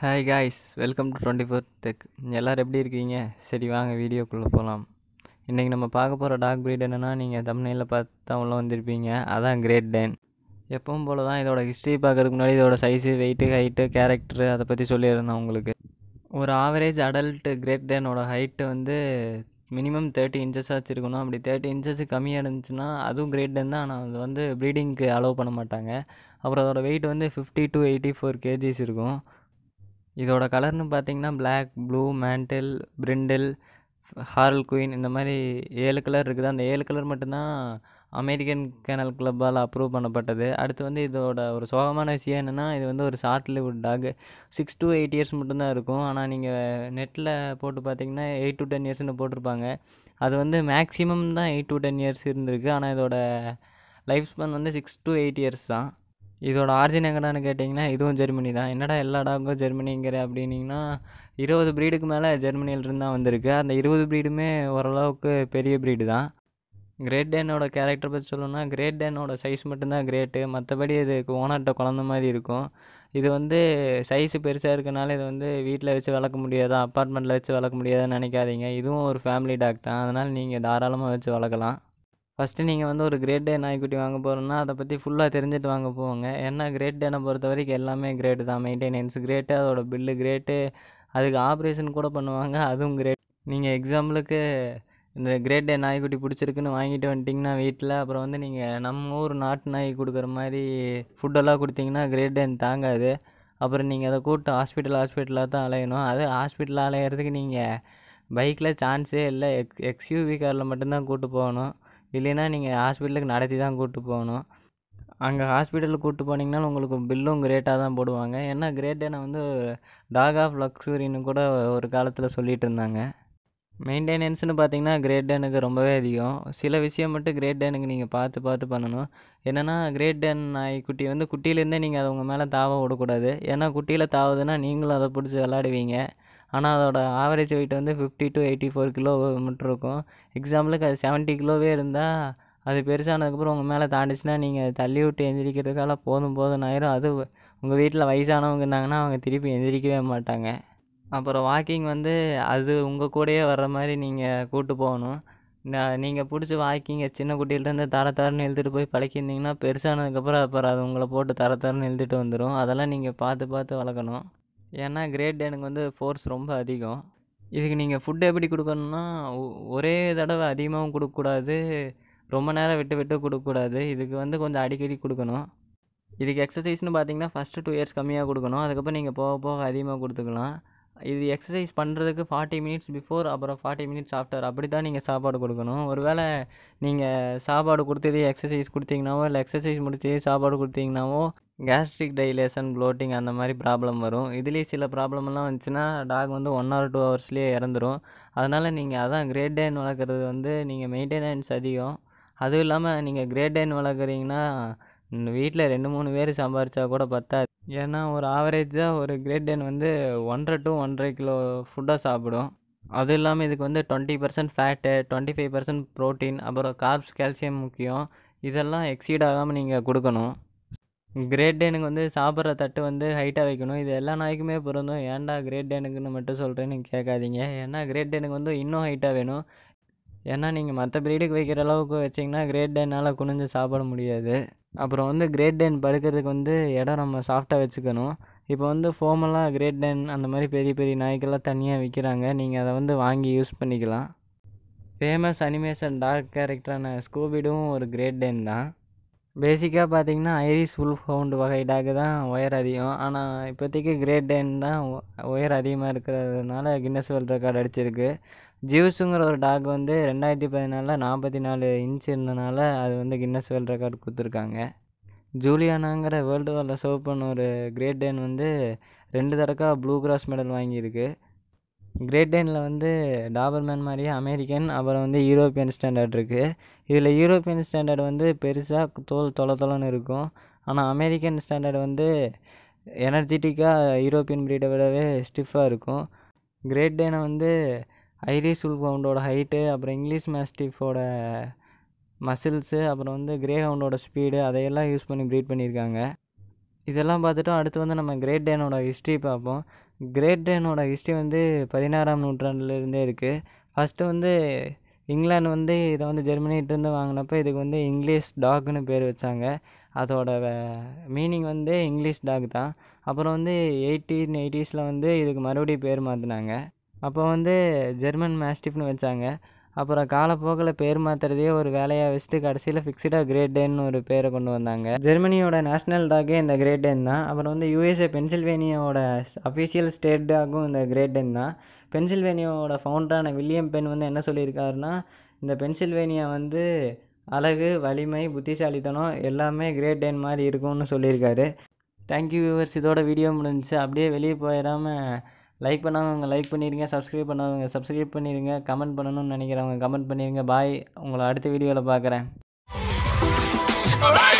hi guys welcome to twenty four tech எல்லோரும் எப்படி இருக்கீங்க சரி வாங்க வீடியோக்குள்ளே போகலாம் இன்றைக்கி நம்ம பார்க்க போகிற டாக் ப்ரீட் என்னென்னா நீங்கள் தமிழில் பார்த்து தான் வந்திருப்பீங்க அதான் கிரேட் டேன் எப்பவும் போல தான் இதோட ஹிஸ்ட்ரி பார்க்குறதுக்கு முன்னாடி இதோட சைஸு வெயிட்டு ஹைட்டு கேரக்டர் அதை பற்றி சொல்லியிருந்தேன் உங்களுக்கு ஒரு ஆவரேஜ் அடல்ட்டு கிரேட் டேனோட ஹைட்டு வந்து மினிமம் தேர்ட்டி இன்ச்சஸாக வச்சுருக்கணும் அப்படி தேர்ட்டி இன்ச்சஸ் கம்மியாக இருந்துச்சுன்னா அதுவும் கிரேட் டென் தான் ஆனால் அது வந்து ப்ரீடிங்க்கு அலோவ் பண்ண மாட்டாங்க அப்புறம் அதோடய வெயிட் வந்து fifty to eighty four KGs இருக்கும் இதோட கலர்னு பார்த்தீங்கன்னா black blue mantle brindle harlequin இந்த மாதிரி ஏழு கலர் இருக்குது அந்த ஏழு கலர் மட்டும்தான் அமெரிக்கன் கேனல் கிளப்பால் அப்ரூவ் பண்ணப்பட்டது அடுத்து வந்து இதோட ஒரு சோகமான விஷயம் என்னென்னா இது வந்து ஒரு short lived dog six to eight years மட்டும்தான் இருக்கும் ஆனால் நீங்கள் நெட்டில் போட்டு பார்த்தீங்கன்னா எயிட் டு டென் இயர்ஸ்னு போட்டிருப்பாங்க அது வந்து மேக்ஸிமம் தான் எயிட் டு டென் இயர்ஸ் இருந்திருக்கு ஆனால் இதோட லைஃப் ஸ்பென் வந்து சிக்ஸ் டு எயிட் இயர்ஸ் தான் இதோட ஆர்ஜின் எங்கடான்னு கேட்டிங்கன்னா இதுவும் ஜெர்மனி தான் என்னடா எல்லா டாக்கும் ஜெர்மனிங்கிற அப்படின்னிங்கன்னா இருபது ப்ரீடுக்கு மேலே ஜெர்மனியிலிருந்து தான் வந்திருக்கு அந்த இருபது ப்ரீடுமே ஓரளவுக்கு பெரிய ப்ரீடு தான் கிரேட் டேனோட கேரக்டர் பற்றி சொல்லணும்னா கிரேட் டேனோட சைஸ் மட்டும்தான் கிரேட்டு மற்றபடி இதுக்கு ஓனர்கிட்ட குழந்த மாதிரி இருக்கும் இது வந்து சைஸு பெருசாக இருக்கனால இது வந்து வீட்டில் வச்சு வளர்க்க முடியாதா அப்பார்ட்மெண்ட்டில் வச்சு வளர்க்க முடியாதான்னு நினைக்காதீங்க இதுவும் ஒரு ஃபேமிலி டாக் தான் அதனால் நீங்கள் தாராளமாக வச்சு வளர்க்கலாம் ஃபஸ்ட்டு நீங்கள் வந்து ஒரு கிரேட் டே நாய்க்குட்டி வாங்க போகிறோம்னா அதை பற்றி ஃபுல்லாக தெரிஞ்சுட்டு வாங்க போங்க ஏன்னா கிரேட் டேனை பொறுத்த வரைக்கும் எல்லாமே கிரேட் தான் மெயின்டெனன்ஸ் கிரேட்டு அதோட பில்லு கிரேட்டு அதுக்கு ஆப்ரேஷன் கூட பண்ணுவாங்க அதுவும் கிரேட் நீங்கள் எக்ஸாம்பிளுக்கு இந்த கிரேட் டே நாய்க்குட்டி பிடிச்சிருக்குன்னு வாங்கிட்டு வந்துட்டிங்கன்னா வீட்டில் அப்புறம் வந்து நீங்கள் நம்ம ஊர் நாட்டு நாய் கொடுக்குற மாதிரி ஃபுட்டெல்லாம் கொடுத்தீங்கன்னா கிரேட் டேன்னு தாங்காது அப்புறம் நீங்கள் அதை கூப்பிட்டு ஹாஸ்பிட்டல் ஹாஸ்பிட்டலாக தான் அலையணும் அது ஹாஸ்பிட்டலில் அலையிறதுக்கு நீங்கள் பைக்கில் சான்ஸே இல்லை எக்ஸ் எக்ஸ்யூவி காரில் மட்டும்தான் கூப்பிட்டு போகணும் இல்லைன்னா நீங்கள் ஹாஸ்பிட்டலுக்கு நடத்தி தான் கூப்பிட்டு போகணும் அங்கே ஹாஸ்பிட்டலுக்கு கூப்பிட்டு போனீங்கனாலும் உங்களுக்கு பில்லும் கிரேட்டாக தான் போடுவாங்க ஏன்னா கிரேட்டை வந்து டாக் ஆஃப் லக்ஸுரின்னு கூட ஒரு காலத்தில் சொல்லிகிட்டு இருந்தாங்க மெயின்டெனன்ஸ்னு பார்த்தீங்கன்னா கிரேட் டேனுக்கு ரொம்பவே அதிகம் சில விஷயம் மட்டும் கிரேட் டேனுக்கு நீங்கள் பார்த்து பார்த்து பண்ணணும் என்னென்னா கிரேட் டேன் நாய்க்குட்டி வந்து குட்டியிலேருந்தே நீங்கள் அதை உங்கள் மேலே தாவ விடக்கூடாது ஏன்னா குட்டியில் தாவுதுன்னா நீங்களும் அதை பிடிச்சி விளாடுவீங்க ஆனால் அதோட ஆவரேஜ் வெயிட் வந்து fifty to eighty four kilo மட்டும் இருக்கும் எக்ஸாம்பிளுக்கு அது செவன்ட்டி கிலோவே இருந்தால் அது பெருசானதுக்கப்புறம் உங்கள் மேலே தாண்டிச்சுன்னா நீங்கள் தள்ளி விட்டு எந்திரிக்கிறதுக்கால போதும் போதும் ஆயிரும் அது உங்கள் வீட்டில் வயசானவங்க இருந்தாங்கன்னா அவங்க திருப்பி எந்திரிக்கவே மாட்டாங்க அப்புறம் வாக்கிங் வந்து அது உங்கள் கூடயே வர்ற மாதிரி நீங்கள் கூட்டு போகணும் நீங்கள் பிடிச்ச வாக்கிங்கை சின்ன குட்டியிலேருந்து தர தரன்னு எழுதிட்டு போய் பழக்கியிருந்தீங்கன்னா பெருசானதுக்கப்புறம் அப்புறம் அது உங்களை போட்டு தர தரன்னு எழுதிட்டு வந்துடும் அதெல்லாம் நீங்கள் பார்த்து பார்த்து வளர்க்கணும் ஏன்னா கிரேட் எனக்கு வந்து ஃபோர்ஸ் ரொம்ப அதிகம் இதுக்கு நீங்கள் ஃபுட்டு எப்படி கொடுக்கணும்னா ஒரே தடவை அதிகமாகவும் கொடுக்கக்கூடாது ரொம்ப நேரம் விட்டு விட்டு கொடுக்கக்கூடாது இதுக்கு வந்து கொஞ்சம் அடிக்கடி கொடுக்கணும் இதுக்கு எக்ஸசைஸ்னு பார்த்தீங்கன்னா ஃபஸ்ட்டு டூ இயர்ஸ் கம்மியாக கொடுக்கணும் அதுக்கப்புறம் நீங்கள் போக போக அதிகமாக கொடுத்துக்கலாம் இது எக்ஸசைஸ் பண்ணுறதுக்கு ஃபார்ட்டி மினிட்ஸ் பிஃபோர் அப்புறம் ஃபார்ட்டி மினிட்ஸ் ஆஃப்டர் அப்படி தான் நீங்கள் சாப்பாடு கொடுக்கணும் ஒருவேளை நீங்கள் சாப்பாடு கொடுத்ததே எக்ஸசைஸ் கொடுத்தீங்கனாவோ இல்லை எக்ஸசைஸ் முடிச்சதே சாப்பாடு கொடுத்தீங்கனாவோ கேஸ்ட்ரிக் டைலேஷன் ப்ளோட்டிங் அந்த மாதிரி ப்ராப்ளம் வரும் இதுலேயே சில ப்ராப்ளம்லாம் வந்துச்சுன்னா டாக் வந்து ஒன் ஆர் டூ ஹவர்ஸ்லேயே இறந்துடும் அதனால் நீங்கள் அதான் கிரேட் டேன் வளர்க்குறது வந்து நீங்கள் மெயின்டெனன்ஸ் அதிகம் அதுவும் இல்லாமல் நீங்கள் கிரேட் டேன் வளர்க்குறீங்கன்னா வீட்டில் ரெண்டு மூணு பேர் சம்பாரித்தா கூட பத்தாது ஏன்னா ஒரு ஆவரேஜாக ஒரு கிரேட் டேன் வந்து ஒன்றரை டு ஒன்றரை கிலோ ஃபுட்டாக சாப்பிடும் அது இல்லாமல் இதுக்கு வந்து twenty percent fat twenty five percent protein அப்புறம் கார்ப்ஸ் கால்சியம் முக்கியம் இதெல்லாம் எக்ஸீட் ஆகாமல் நீங்கள் கொடுக்கணும் கிரேட் டேனுக்கு வந்து சாப்பிட்ற தட்டு வந்து ஹைட்டாக வைக்கணும் இது எல்லா நாய்க்குமே பொருந்தும் ஏன்டா கிரேட் டேனுக்குன்னு மட்டும் சொல்கிறேன்னு கேட்காதீங்க ஏன்னா கிரேட் டேனுக்கு வந்து இன்னும் ஹைட்டாக வேணும் ஏன்னா நீங்கள் மற்ற ப்ரீடுக்கு வைக்கிற அளவுக்கு வச்சிங்கன்னா கிரேட் டேனால் குனிஞ்சு சாப்பிட முடியாது அப்புறம் வந்து கிரேட் டேன் படுக்கிறதுக்கு வந்து இடம் நம்ம சாஃப்டாக வச்சுக்கணும் இப்போ வந்து ஃபோமெல்லாம் கிரேட் டேன் அந்த மாதிரி பெரிய பெரிய நாய்க்கெல்லாம் தனியாக விற்கிறாங்க நீங்கள் அதை வந்து வாங்கி யூஸ் பண்ணிக்கலாம் ஃபேமஸ் அனிமேஷன் டார்க் கேரக்டரான ஸ்கூபிடும் ஒரு கிரேட் டேன் தான் பேசிக்காக பார்த்தீங்கன்னா ஐரிஸ் ஃபுல் ஃபவுண்டு வகை டாக் தான் ஒயர் அதிகம் ஆனால் இப்போதைக்கு கிரேட் டேன் தான் ஒயர் அதிகமாக இருக்கிறதுனால கின்னஸ் வேர்ல்ட் ரெக்கார்டு அடிச்சிருக்கு ஜியூஸுங்கிற ஒரு டாக் வந்து ரெண்டாயிரத்தி பதினாலில் நாற்பத்தி நாலு இன்ச் இருந்தனால அது வந்து கின்னஸ் வேர்ல்டு ரெக்கார்ட் கொடுத்துருக்காங்க ஜூலியானாங்கிற வேர்ல்டு வாரில் சர்வ் பண்ண ஒரு கிரேட் டேன் வந்து ரெண்டு தடக்கா ப்ளூ கிராஸ் மெடல் வாங்கியிருக்கு கிரேட் டேனில் வந்து டாபர்மேன் மாதிரியே அமெரிக்கன் அப்புறம் வந்து யூரோப்பியன் ஸ்டாண்டர்ட் இருக்குது இதில் யூரோப்பியன் ஸ்டாண்டர்ட் வந்து பெருசாக தோல் தொலை தொலைன்னு இருக்கும் ஆனால் அமெரிக்கன் ஸ்டாண்டர்ட் வந்து எனர்ஜெட்டிக்காக யூரோப்பியன் பிரீடை விடவே ஸ்டிஃபாக இருக்கும் கிரேட் டேனை வந்து ஐரிஷ் உல்கவுண்டோட ஹைட்டு அப்புறம் இங்கிலீஷ் மேஸ்டிஃபோட மசில்ஸு அப்புறம் வந்து கிரே ஹவுண்டோட ஸ்பீடு அதையெல்லாம் யூஸ் பண்ணி ப்ரீட் பண்ணியிருக்காங்க இதெல்லாம் பார்த்துட்டோம் அடுத்து வந்து நம்ம கிரேட் டேனோட ஹிஸ்ட்ரி பார்ப்போம் கிரேட் டேனோட ஹிஸ்ட்ரி வந்து பதினாறாம் நூற்றாண்டுலேருந்தே இருக்குது ஃபஸ்ட்டு வந்து இங்கிலாந்து வந்து இதை வந்து ஜெர்மனிகிட்டேருந்து வாங்கினப்போ இதுக்கு வந்து இங்கிலீஷ் டாக்னு பேர் வச்சாங்க அதோட மீனிங் வந்து இங்கிலீஷ் டாக் தான் அப்புறம் வந்து எயிட்டீன் எயிட்டிஸில் வந்து இதுக்கு மறுபடியும் பேர் மாற்றினாங்க அப்போ வந்து ஜெர்மன் மேஸ்டிஃப்னு வச்சாங்க அப்புறம் காலப்போக்கில் பேர் மாற்றுறதையே ஒரு வேலையாக வச்சுட்டு கடைசியில் ஃபிக்ஸ்டாக கிரேட் டேன்னு ஒரு பேரை கொண்டு வந்தாங்க ஜெர்மனியோட நேஷ்னல் டாகே இந்த கிரேட் டேன் தான் அப்புறம் வந்து யூஎஸ்ஏ பென்சில்வேனியாவோட அஃபிஷியல் ஸ்டேட் டாகும் இந்த கிரேட் டேன் தான் பென்சில்வேனியாவோட ஃபவுண்டரான வில்லியம் பென் வந்து என்ன சொல்லியிருக்காருன்னா இந்த பென்சில்வேனியா வந்து அழகு வலிமை புத்திசாலித்தனம் எல்லாமே கிரேட் டேன் மாதிரி இருக்கும்னு சொல்லியிருக்காரு தேங்க்யூ வியூவர்ஸ் இதோட வீடியோ முடிஞ்சிச்சு அப்படியே வெளியே போயிடாமல் லைக் பண்ணவங்க லைக் பண்ணிடுங்க சப்ஸ்கிரைப் பண்ணவங்க சப்ஸ்கிரைப் பண்ணிடுங்க கமெண்ட் பண்ணணும்னு நினைக்கிறவங்க கமெண்ட் பண்ணிடுங்க பாய் உங்களை அடுத்த வீடியோவில் பார்க்குறேன்